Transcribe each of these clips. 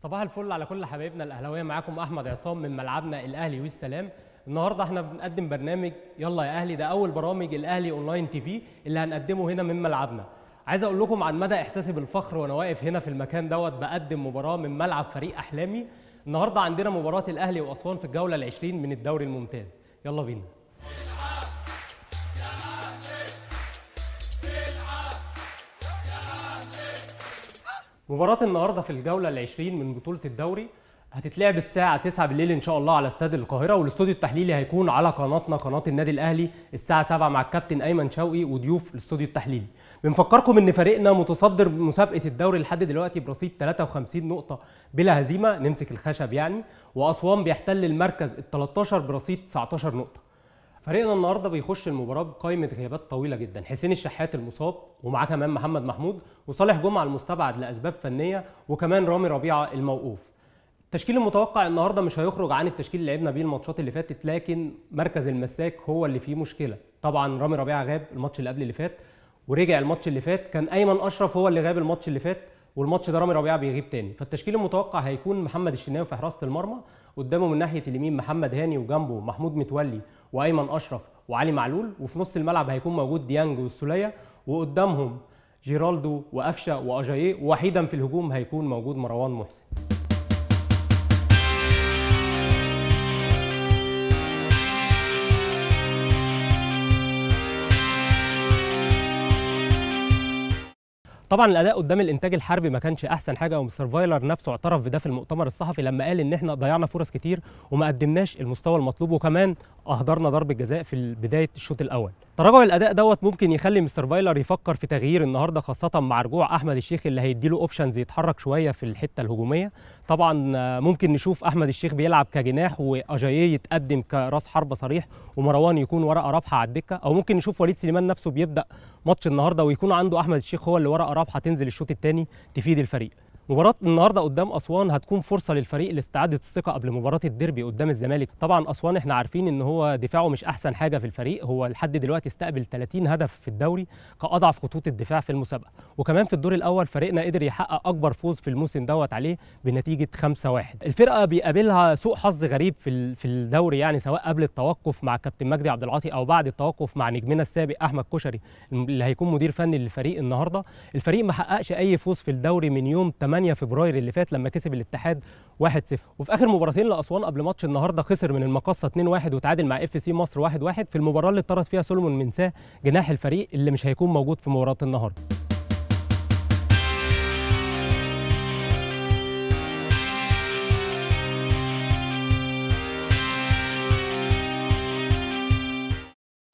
صباح الفل على كل حبايبنا الاهلاويه معاكم احمد عصام من ملعبنا الاهلي والسلام النهارده احنا بنقدم برنامج يلا يا اهلي ده اول برامج الاهلي اونلاين تي في اللي هنقدمه هنا من ملعبنا عايز اقول لكم عن مدى احساسي بالفخر وانا واقف هنا في المكان دوت بقدم مباراه من ملعب فريق احلامي النهارده عندنا مباراه الاهلي واسوان في الجوله ال20 من الدوري الممتاز يلا بينا مباراة النهارده في الجولة العشرين من بطولة الدوري هتتلعب الساعة 9 بالليل إن شاء الله على استاد القاهرة والاستوديو التحليلي هيكون على قناتنا قناة النادي الأهلي الساعة 7 مع الكابتن أيمن شوقي وضيوف الاستوديو التحليلي. بنفكركم إن فريقنا متصدر مسابقة الدوري لحد دلوقتي برصيد 53 نقطة بلا هزيمة نمسك الخشب يعني وأسوان بيحتل المركز ال 13 برصيد 19 نقطة. فريقنا النهارده بيخش المباراه بقائمه غيابات طويله جدا حسين الشحات المصاب ومعاه كمان محمد محمود وصالح جمعه المستبعد لاسباب فنيه وكمان رامي ربيعه الموقوف التشكيل المتوقع النهارده مش هيخرج عن التشكيل اللي لعبنا بيه الماتشات اللي فاتت لكن مركز المساك هو اللي فيه مشكله طبعا رامي ربيعه غاب الماتش اللي قبل اللي فات ورجع الماتش اللي فات كان ايمن اشرف هو اللي غاب الماتش اللي فات والماتش ده رامي ربيعه بيغيب تاني فالتشكيل المتوقع هيكون محمد الشناوي في حراسه المرمى قدامه من ناحيه اليمين محمد هاني وجنبه محمود متولي وايمن اشرف وعلي معلول وفي نص الملعب هيكون موجود ديانج والسوليه وقدامهم جيرالدو وقفشه واجاييه وحيدا في الهجوم هيكون موجود مروان محسن طبعا الاداء قدام الانتاج الحربي ما كانش احسن حاجه وسرفايلر نفسه اعترف بده في المؤتمر الصحفي لما قال ان احنا ضيعنا فرص كتير وما قدمناش المستوى المطلوب وكمان اهدرنا ضربه جزاء في بدايه الشوط الاول تراجع الاداء دوت ممكن يخلي مستر فايلر يفكر في تغيير النهارده خاصه مع رجوع احمد الشيخ اللي هيديله اوبشنز يتحرك شويه في الحته الهجوميه طبعا ممكن نشوف احمد الشيخ بيلعب كجناح واجاييه يتقدم كراس حربه صريح ومروان يكون ورقه رابحه على الدكه او ممكن نشوف وليد سليمان نفسه بيبدا ماتش النهارده ويكون عنده احمد الشيخ هو اللي ورقه رابحه تنزل الشوط الثاني تفيد الفريق مباراه النهارده قدام اسوان هتكون فرصه للفريق لاستعاده الثقه قبل مباراه الديربي قدام الزمالك طبعا اسوان احنا عارفين ان هو دفاعه مش احسن حاجه في الفريق هو لحد دلوقتي استقبل 30 هدف في الدوري كاضعف خطوط الدفاع في المسابقه وكمان في الدور الاول فريقنا قدر يحقق اكبر فوز في الموسم دوت عليه بنتيجه 5-1 الفرقه بيقابلها سوء حظ غريب في في الدوري يعني سواء قبل التوقف مع كابتن مجدي عبد العاطي او بعد التوقف مع نجمنا السابق احمد كشري اللي هيكون مدير فني للفريق النهارده الفريق ما حققش اي فوز في الدوري من يوم 8 8 فبراير اللي فات لما كسب الاتحاد 1-0 وفي اخر مباراتين لاسوان قبل ماتش النهارده خسر من المقصه 2-1 وتعادل مع اف سي مصر 1-1 في المباراه اللي طرد فيها سولمون منساه جناح الفريق اللي مش هيكون موجود في مباراه النهارده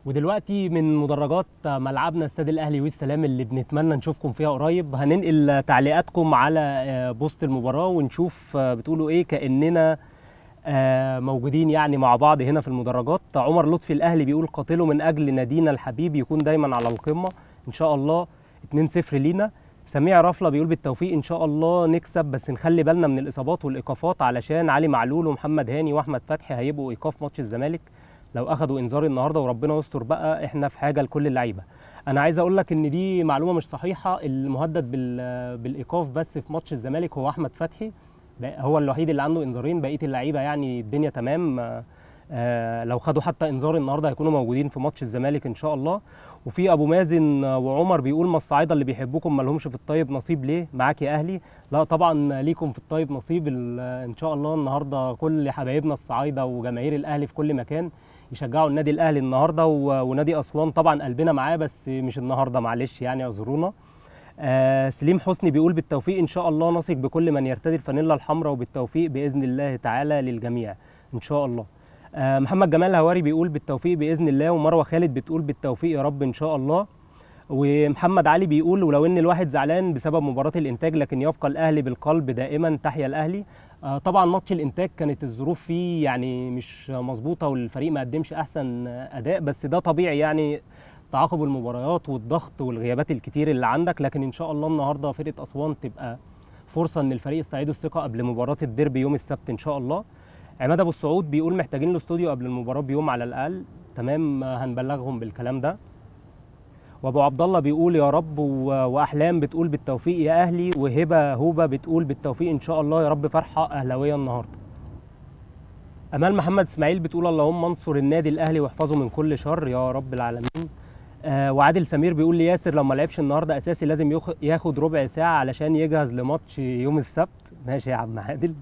ودلوقتي من مدرجات ملعبنا استاد الاهلي والسلام اللي بنتمنى نشوفكم فيها قريب هننقل تعليقاتكم على آه، بوست المباراه ونشوف آه، بتقولوا ايه كاننا آه، موجودين يعني مع بعض هنا في المدرجات عمر لطفي الاهلي بيقول قاتله من اجل نادينا الحبيب يكون دايما على القمه ان شاء الله 2-0 لينا سميع رفله بيقول بالتوفيق ان شاء الله نكسب بس نخلي بالنا من الاصابات والايقافات علشان علي معلول ومحمد هاني واحمد فتحي هيبقوا ايقاف ماتش الزمالك لو اخذوا انذار النهارده وربنا يستر بقى احنا في حاجه لكل اللعيبه انا عايز اقول لك ان دي معلومه مش صحيحه المهدد بالايقاف بس في ماتش الزمالك هو احمد فتحي هو الوحيد اللي عنده انذارين بقيه اللعيبه يعني الدنيا تمام آه،, آه لو خدوا حتى انذار النهارده هيكونوا موجودين في ماتش الزمالك ان شاء الله وفي ابو مازن وعمر بيقول ما الصعايده اللي بيحبوكم ما لهمش في الطيب نصيب ليه معاك يا اهلي لا طبعا ليكم في الطيب نصيب ان شاء الله النهارده كل حبايبنا الصعايده وجماهير الاهلي في كل مكان يشجعوا النادي الاهلي النهارده ونادي اسوان طبعا قلبنا معاه بس مش النهارده معلش يعني اعذرونا آه سليم حسني بيقول بالتوفيق ان شاء الله نثق بكل من يرتدي الفانيلا الحمراء وبالتوفيق باذن الله تعالى للجميع ان شاء الله آه محمد جمال هواري بيقول بالتوفيق باذن الله ومروه خالد بتقول بالتوفيق يا رب ان شاء الله ومحمد علي بيقول ولو ان الواحد زعلان بسبب مباراه الانتاج لكن يبقى الاهلي بالقلب دائما تحيا الاهلي آه، طبعا ماتش الانتاج كانت الظروف فيه يعني مش مظبوطه والفريق ما قدمش احسن اداء بس ده طبيعي يعني تعاقب المباريات والضغط والغيابات الكتير اللي عندك لكن ان شاء الله النهارده فرقه اسوان تبقى فرصه ان الفريق يستعيد الثقه قبل مباراه الديربي يوم السبت ان شاء الله عماد ابو السعود بيقول محتاجين له استوديو قبل المباراه بيوم على الاقل تمام هنبلغهم بالكلام ده وابو عبد الله بيقول يا رب واحلام بتقول بالتوفيق يا اهلي وهبه هوبه بتقول بالتوفيق ان شاء الله يا رب فرحه اهلاويه النهارده امال محمد اسماعيل بتقول اللهم انصر النادي الاهلي واحفظه من كل شر يا رب العالمين آه وعادل سمير بيقول لي ياسر ما لعبش النهارده اساسي لازم ياخد ربع ساعه علشان يجهز لماتش يوم السبت ماشي يا عم عادل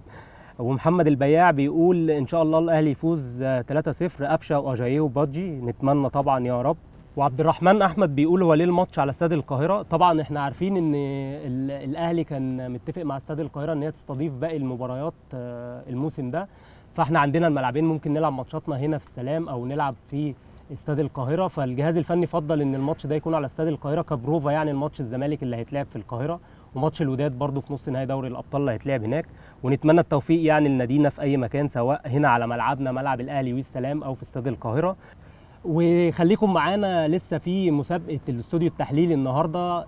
ومحمد البياع بيقول ان شاء الله الاهلي يفوز 3-0 آه، قفشه واجاييه وبادجي نتمنى طبعا يا رب وعبد الرحمن احمد بيقول هو ليه الماتش على استاد القاهره طبعا احنا عارفين ان الاهلي كان متفق مع استاد القاهره ان هي تستضيف باقي المباريات آه، الموسم ده فاحنا عندنا الملعبين ممكن نلعب ماتشاتنا هنا في السلام او نلعب في استاد القاهره فالجهاز الفني فضل ان الماتش ده يكون على استاد القاهره كبروفا يعني الماتش الزمالك اللي هيتلعب في القاهره وماتش الوداد برضو في نص نهائي دوري الابطال اللي هيتلعب هناك ونتمنى التوفيق يعني لنادينا في اي مكان سواء هنا على ملعبنا ملعب الاهلي والسلام او في استاد القاهره وخليكم معانا لسه في مسابقه الاستوديو التحليلي النهارده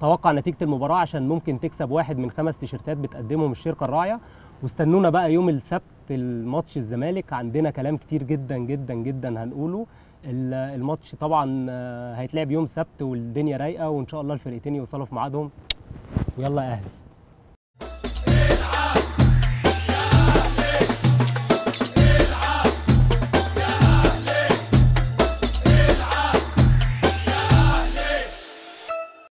توقع نتيجه المباراه عشان ممكن تكسب واحد من خمس تيشيرتات بتقدمهم الشركه الراعيه واستنونا بقى يوم السبت الماتش الزمالك عندنا كلام كتير جدا جدا جدا هنقوله الماتش طبعا آه، هيتلعب يوم سبت والدنيا رايقه وان شاء الله الفرقتين يوصلوا في ميعادهم ويلا يا اهلي